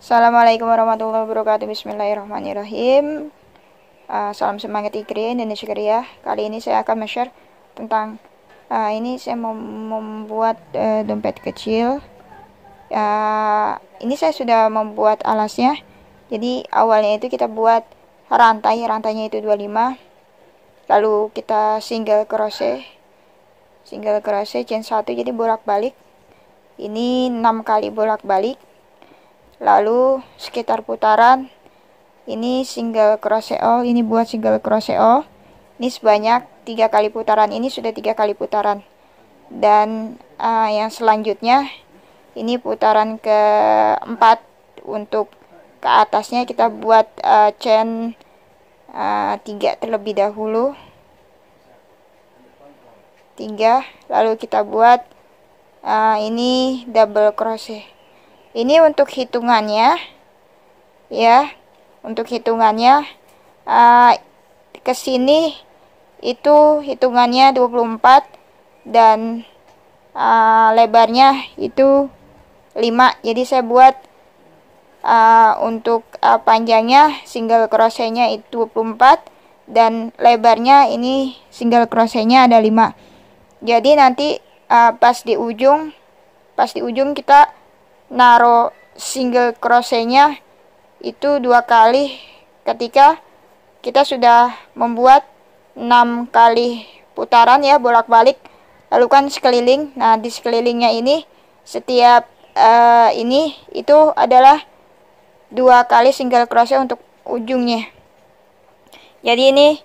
Assalamualaikum warahmatullahi wabarakatuh Bismillahirrahmanirrahim uh, Salam semangat Ikri Indonesia Kriya Kali ini saya akan share tentang uh, Ini saya mem membuat uh, dompet kecil uh, Ini saya sudah membuat alasnya Jadi awalnya itu kita buat rantai Rantainya itu 25 Lalu kita single crochet Single crochet chain 1 jadi bolak-balik Ini 6 kali bolak-balik lalu sekitar putaran ini single crochet all ini buat single crochet all ini sebanyak tiga kali putaran ini sudah tiga kali putaran dan uh, yang selanjutnya ini putaran keempat untuk ke atasnya kita buat uh, chain uh, terlebih dahulu tiga lalu kita buat uh, ini double crochet ini untuk hitungannya, ya, untuk hitungannya uh, ke sini itu hitungannya 24 dan uh, lebarnya itu 5. Jadi saya buat uh, untuk uh, panjangnya single crochetnya itu 24 dan lebarnya ini single crochetnya ada 5. Jadi nanti uh, pas di ujung pas di ujung kita Naro single crochetnya itu dua kali ketika kita sudah membuat 6 kali putaran ya bolak-balik lalu kan sekeliling nah di sekelilingnya ini setiap uh, ini itu adalah dua kali single crochet untuk ujungnya jadi ini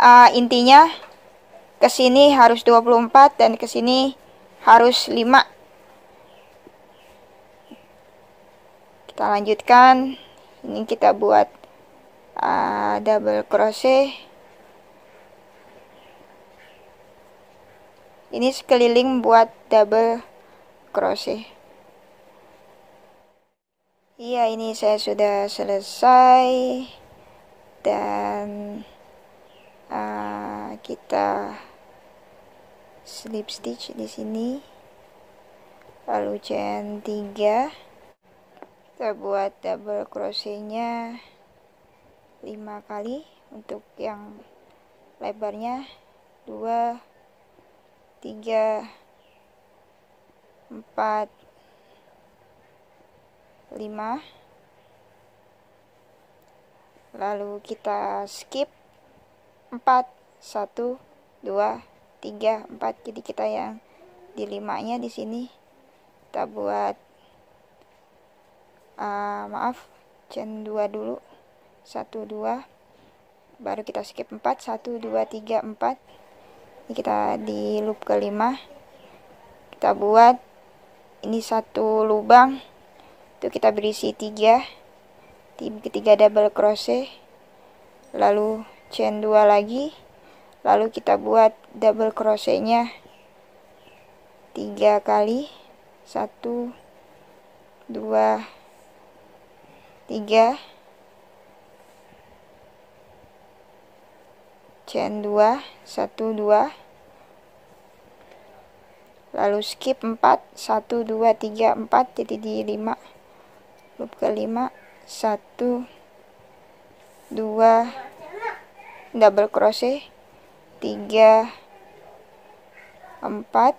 uh, intinya ke sini harus 24 dan kesini harus 5 kita lanjutkan ini kita buat uh, double crochet ini sekeliling buat double crochet iya ini saya sudah selesai dan uh, kita slip stitch di sini lalu chain 3 kita buat double crochetnya 5 kali untuk yang lebarnya 2 3 4 5 lalu kita skip 4 1 2 3 4 jadi kita yang di limanya di sini kita buat uh, maaf chain 2 dulu 1 2 baru kita skip 4 1 2 3 4 ini kita di loop kelima kita buat ini satu lubang itu kita berisi 3 ketiga double crochet lalu chain 2 lagi lalu kita buat double crochet nya 3 kali 1 2 3 3 chain 2 1 2 lalu skip 4 1 2 3 4 jadi di 5 loop ke 5 1 2 double crochet 3 4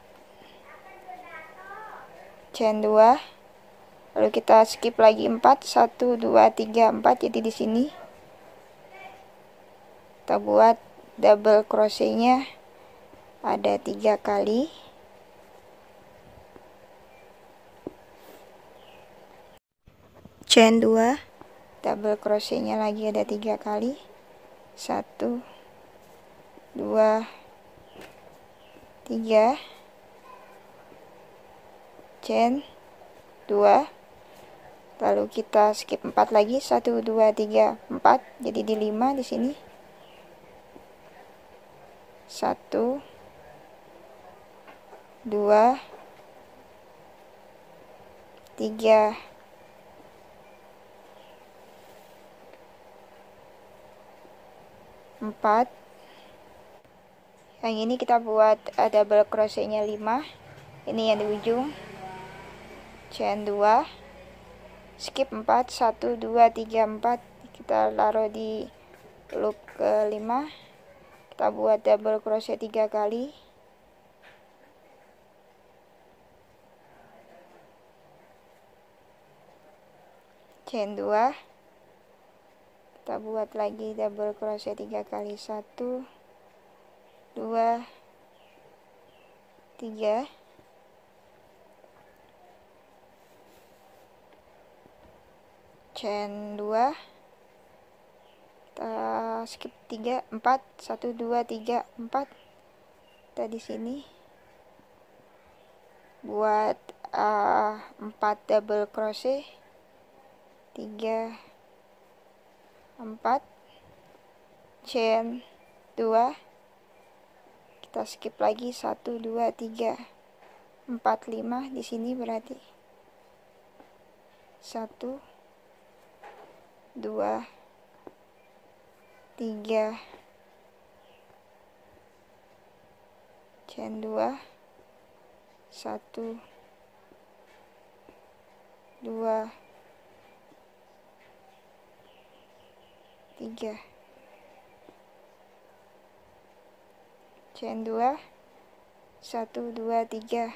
chain 2 lalu kita skip lagi 4 1 2 3 4 jadi di sini kita buat double crochetnya ada tiga kali chain 2 double crochetnya lagi ada tiga kali 1 2 3 chain 2 lalu kita skip 4 lagi 1 2 3 4 jadi di 5 di sini 1 2 3 4 yang ini kita buat uh, double crochetnya 5 ini yang di ujung chain 2 chain 2 skip 4 1 2 3 4 kita taruh di loop kelima kita buat double crochet 3 kali chain 2 kita buat lagi double crochet 3 kali 1 2 3 chain 2 kita skip 3 4 1 2 3 4 kita di sini buat uh, ah, 4 double crochet 3 4 chain 2 kita skip lagi 1 2 3 4 5 di sini berarti 1 2 dua, tiga, chain dua, satu, dua, tiga, chain dua, satu, dua, tiga,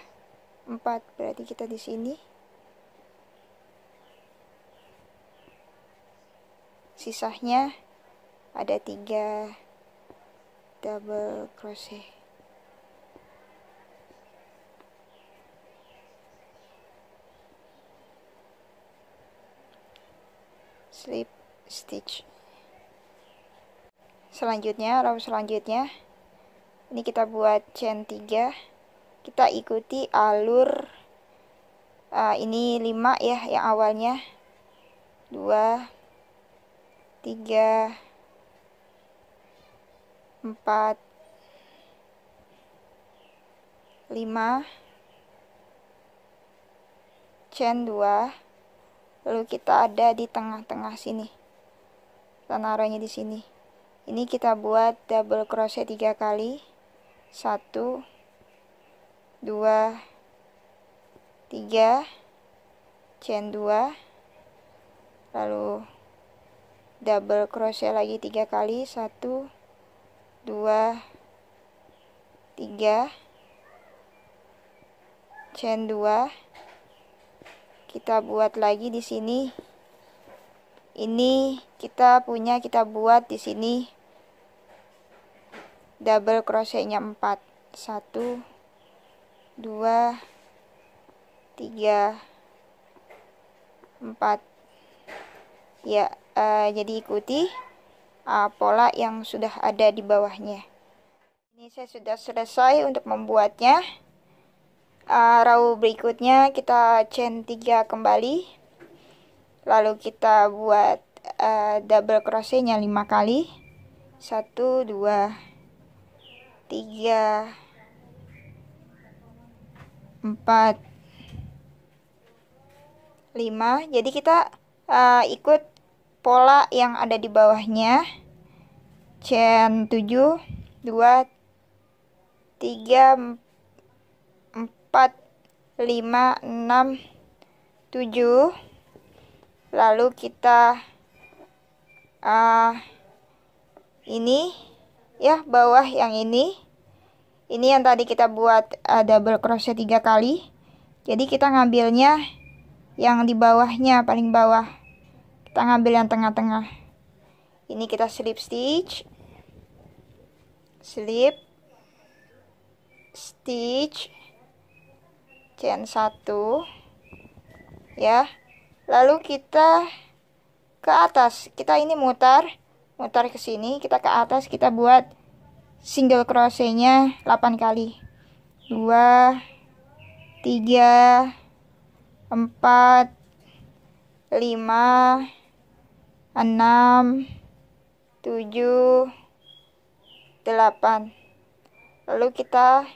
empat. Berarti kita di sini. sisanya ada tiga double crochet slip stitch selanjutnya row selanjutnya ini kita buat chain 3 kita ikuti alur uh, ini 5 ya yang awalnya 2 tiga, empat, lima, chain dua, lalu kita ada di tengah-tengah sini. Kita naruhnya di sini. Ini kita buat double crochet tiga kali. Satu, dua, tiga, chain dua, lalu double crochet lagi tiga kali satu dua tiga chain dua kita buat lagi di sini ini kita punya kita buat di sini double crochetnya empat satu dua tiga empat ya uh, jadi ikuti uh, pola yang sudah ada di bawahnya ini saya sudah selesai untuk membuatnya uh, row berikutnya kita chain 3 kembali lalu kita buat uh, double crochet nya 5 kali 1 2 3 4 5 jadi kita uh, ikut pola yang ada di bawahnya chain 7 2 3 4 5 6 7 lalu kita uh, ini ya bawah yang ini ini yang tadi kita buat uh, double crochet tiga kali jadi kita ngambilnya yang di bawahnya paling bawah kita ngambil yang tengah-tengah ini kita slip stitch slip stitch chain 1 ya lalu kita ke atas kita ini mutar mutar ke sini kita ke atas kita buat single crochetnya 8 kali 2 3 4 5 6 7 8 lalu kita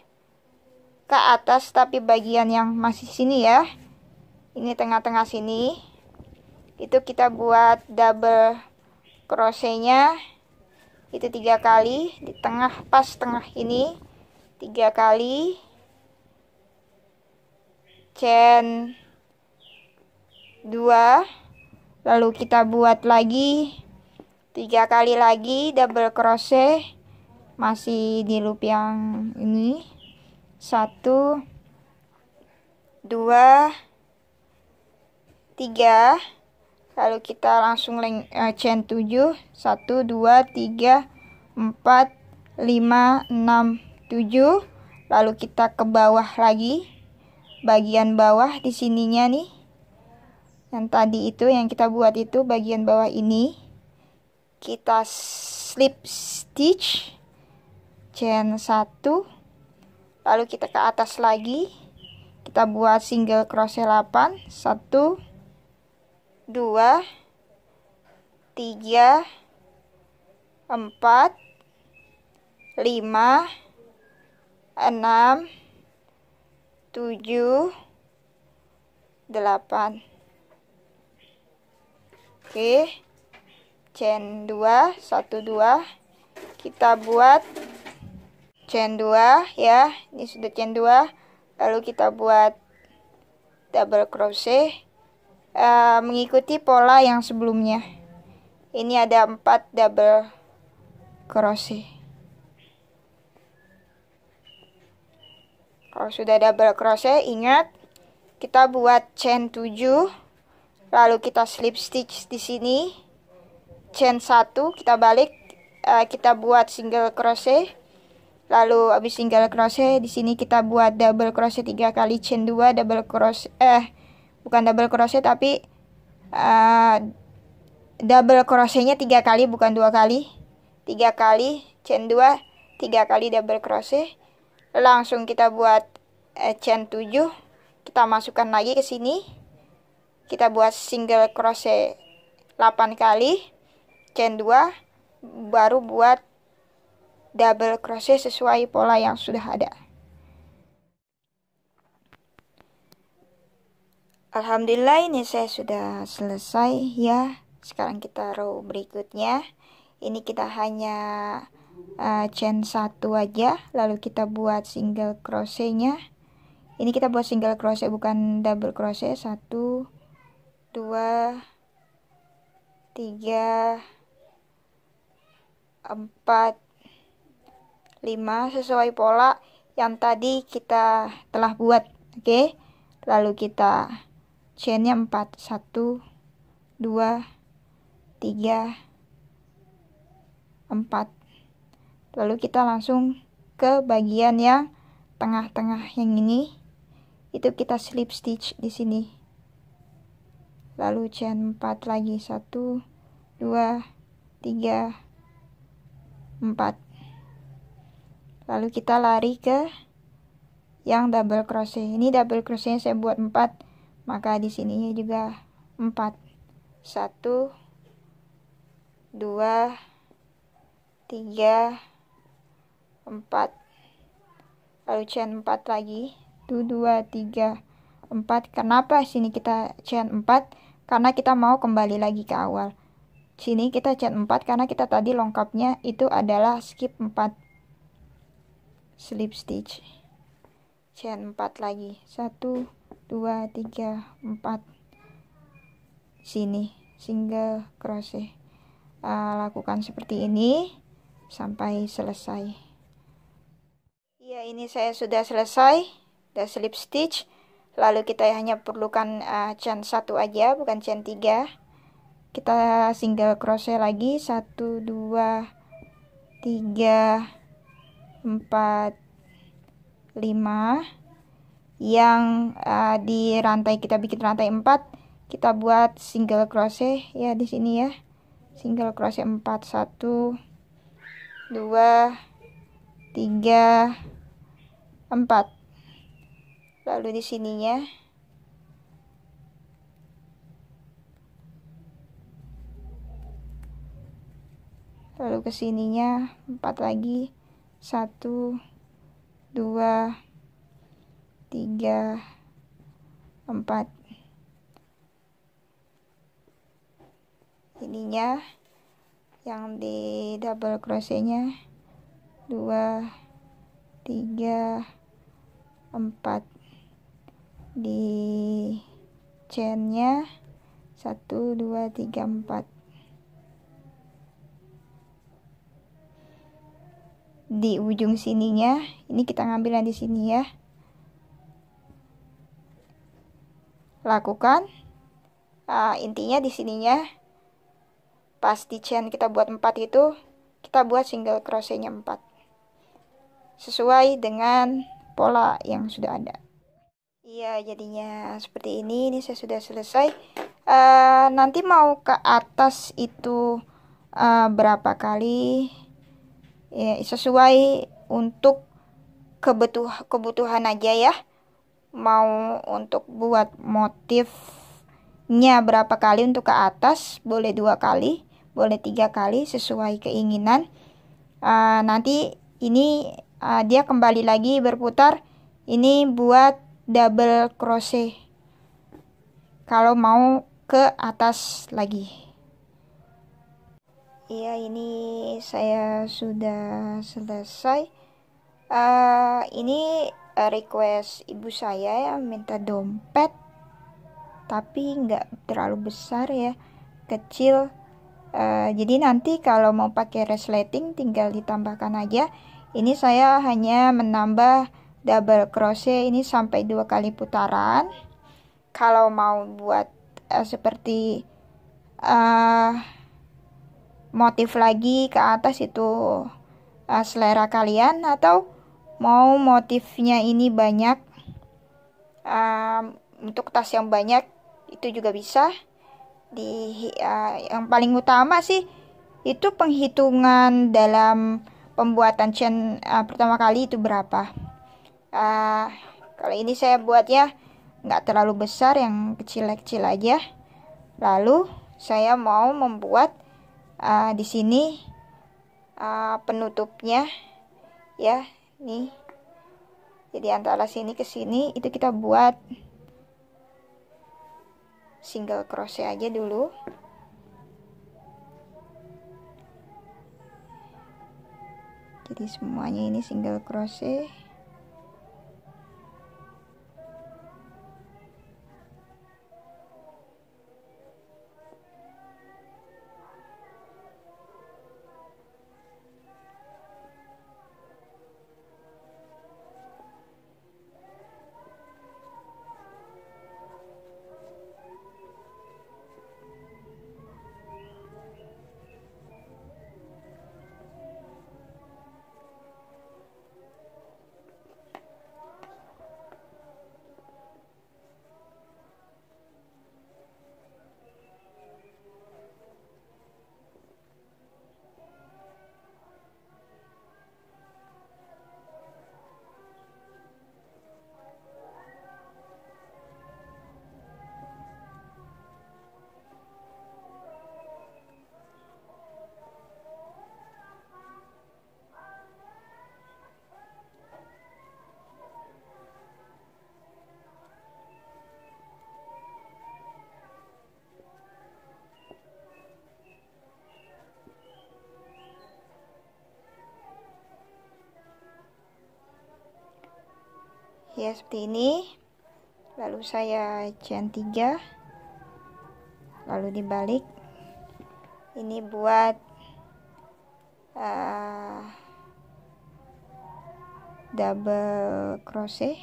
ke atas tapi bagian yang masih sini ya ini tengah-tengah sini itu kita buat double crochetnya itu tiga kali di tengah pas tengah ini tiga kali chain dua lalu kita buat lagi tiga kali lagi double crochet masih di loop yang ini satu dua tiga lalu kita langsung leng, uh, chain tujuh satu dua tiga empat lima enam tujuh lalu kita ke bawah lagi bagian bawah di sininya nih yang tadi itu yang kita buat itu bagian bawah ini kita slip stitch chain 1 lalu kita ke atas lagi kita buat single crochet 8 1 2 3 4 5 6 7 8 Oke. Chain 2, 1 2. Kita buat chain 2 ya. Ini sudah chain 2. Lalu kita buat double crochet uh, mengikuti pola yang sebelumnya. Ini ada 4 double crochet. Kalau sudah double crochet, ingat kita buat chain 7 lalu kita slip stitch di sini chain 1 kita balik uh, kita buat single crochet lalu habis single crochet di sini kita buat double crochet 3 kali chain 2 double crochet eh bukan double crochet tapi uh, double crochetnya tiga kali bukan dua kali tiga kali chain 2 tiga kali double crochet langsung kita buat uh, chain 7 kita masukkan lagi ke sini kita buat single crochet 8 kali chain 2 baru buat double crochet sesuai pola yang sudah ada Alhamdulillah ini saya sudah selesai ya sekarang kita row berikutnya ini kita hanya uh, chain 1 aja lalu kita buat single crochetnya ini kita buat single crochet bukan double crochet 1 dua tiga empat lima sesuai pola yang tadi kita telah buat oke okay? lalu kita chainnya empat satu dua tiga empat lalu kita langsung ke bagian yang tengah-tengah yang ini itu kita slip stitch di sini lalu chain 4 lagi 1 2 3 4 lalu kita lari ke yang double crochet ini double crochetnya saya buat 4 maka di sininya juga 4 1 2 3 4 lalu chain 4 lagi 2 2 3 4. Kenapa sini kita chain 4? Karena kita mau kembali lagi ke awal. Sini kita chain 4 karena kita tadi lengkapnya itu adalah skip 4 slip stitch. Chain 4 lagi. 1 2 3 4. Sini single crochet. Uh, lakukan seperti ini sampai selesai. Ya, ini saya sudah selesai. Sudah slip stitch lalu kita hanya perlukan uh, chain satu aja bukan chain tiga kita single crochet lagi satu dua tiga empat lima yang uh, di rantai kita bikin rantai empat kita buat single crochet ya di sini ya single crochet empat satu dua tiga empat lalu di sininya lalu ke sininya empat lagi satu dua tiga empat ininya yang di double crochetnya dua tiga empat di chainnya satu dua tiga empat di ujung sininya ini kita ngambil yang di sini ya lakukan uh, intinya di sininya pas di chain kita buat empat itu kita buat single crochetnya empat sesuai dengan pola yang sudah ada Iya, jadinya seperti ini. Ini saya sudah selesai. Uh, nanti mau ke atas itu uh, berapa kali? Ya, sesuai untuk kebutuh kebutuhan aja ya. Mau untuk buat motifnya berapa kali untuk ke atas? Boleh dua kali, boleh tiga kali sesuai keinginan. Uh, nanti ini uh, dia kembali lagi berputar. Ini buat double crochet kalau mau ke atas lagi Iya ini saya sudah selesai uh, ini eh, request ibu saya ya minta dompet tapi nggak terlalu besar ya kecil uh, jadi nanti kalau mau pakai resleting tinggal ditambahkan aja ini saya hanya menambah double crochet ini sampai dua kali putaran kalau mau buat uh, seperti uh, motif lagi ke atas itu uh, selera kalian atau mau motifnya ini banyak um, untuk tas yang banyak itu juga bisa di uh, yang paling utama sih itu penghitungan dalam pembuatan chain uh, pertama kali itu berapa uh, kalau ini saya buat ya nggak terlalu besar yang kecil-kecil aja lalu saya mau membuat uh, di sini uh, penutupnya ya nih jadi antara sini ke sini itu kita buat single crochet aja dulu jadi semuanya ini single crochet ya seperti ini lalu saya chain 3 lalu dibalik ini buat uh, double crochet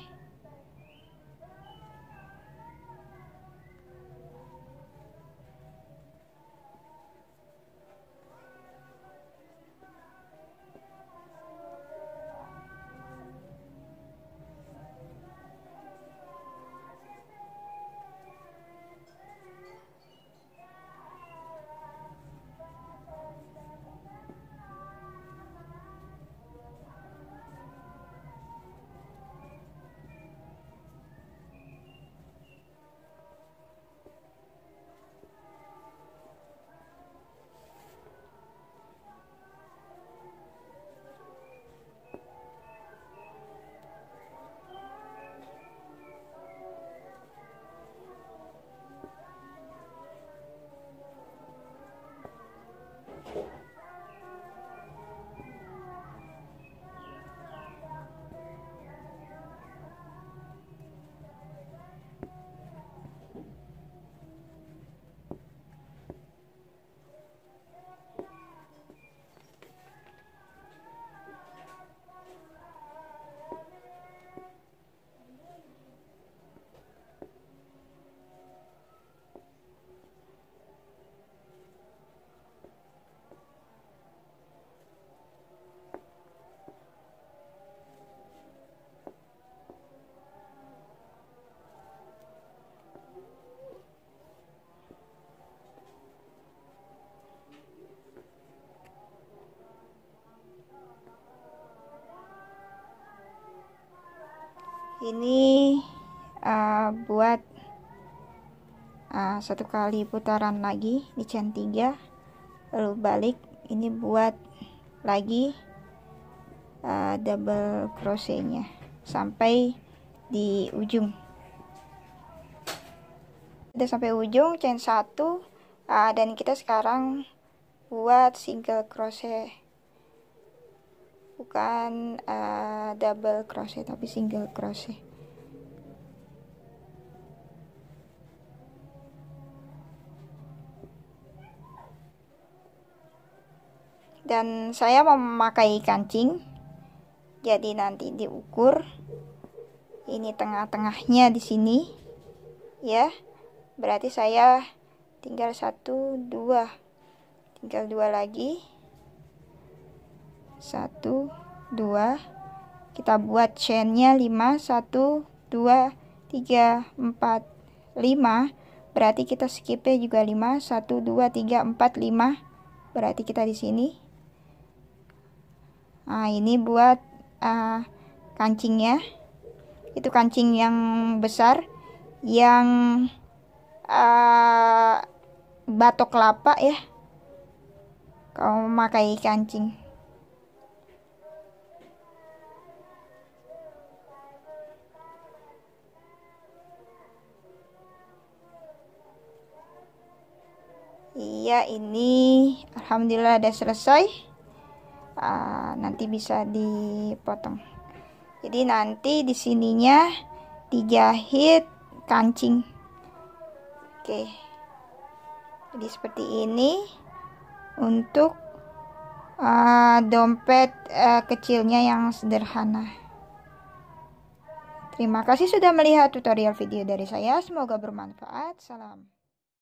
ini uh, buat uh, satu kali putaran lagi di chain 3 lalu balik ini buat lagi uh, double nya sampai di ujung udah sampai ujung chain 1 uh, dan kita sekarang buat single crochet bukan uh, double crochet tapi single crochet dan saya memakai kancing jadi nanti diukur ini tengah-tengahnya di sini ya berarti saya tinggal satu dua tinggal dua lagi 1 2 kita buat chainnya 5 1 2 3 4 5 berarti kita skipnya juga 5 1 2 3 4 5 berarti kita di sini nah ini buat uh, kancingnya itu kancing yang besar yang uh, batok kelapa ya kalau memakai kancing saya ini alhamdulillah sudah selesai uh, nanti bisa dipotong jadi nanti di sininya dijahit kancing oke jadi seperti ini untuk uh, dompet uh, kecilnya yang sederhana Terima kasih sudah melihat tutorial video dari saya. Semoga bermanfaat. Salam.